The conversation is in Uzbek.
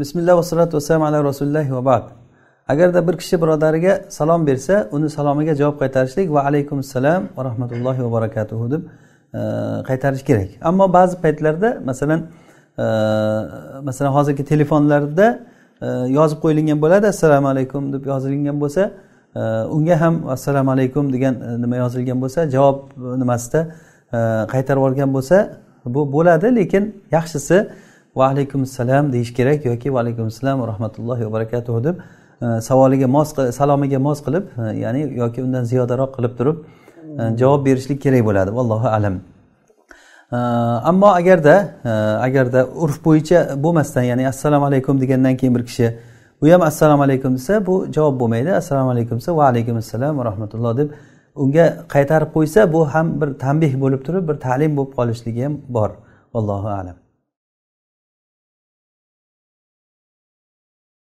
bismillah vassalatu vassalam ala rasulillah va agarda bir kishi birodariga salom bersa uni salomiga javob qaytarishlik va alaykum assalom va rahmatullohi va barakatuhu deb e, qaytarish kerak ammo ba'zi paytlarda masalan e, masalan hozirgi telefonlarda e, yozib qo'yilgan bo'ladi assalomu alaykum deb yozilgan bo'lsa unga ham assalomu alaykum degan nima yozilgan bo'lsa javob nimasida qaytarib yuborgan bo'lsa bu bo'ladi lekin yaxshisi va alaykum assalom deyish kerak yoki va alaykum assalom va rahmatullohi va barakatuh deb e, savoliga mos salomiga mos qilib e, ya'ni yoki undan ziyodaroq qilib turib e, javob berishlik kerak bo'ladi vallohu alam ammo agarda agarda urf bo'yicha bo'lmasdan ya'ni assalomu alaykum degandan keyin bir kishi u ham assalomu alaykum desa bu javob bo'lmaydi assalomu alaykum desa va alaykum assalom va rahmatulloh deb unga qaytarib qo'ysa bu ham bir tanbeh bo'lib turib bir ta'lim bo'lib qolishligi ham bor vallohu alam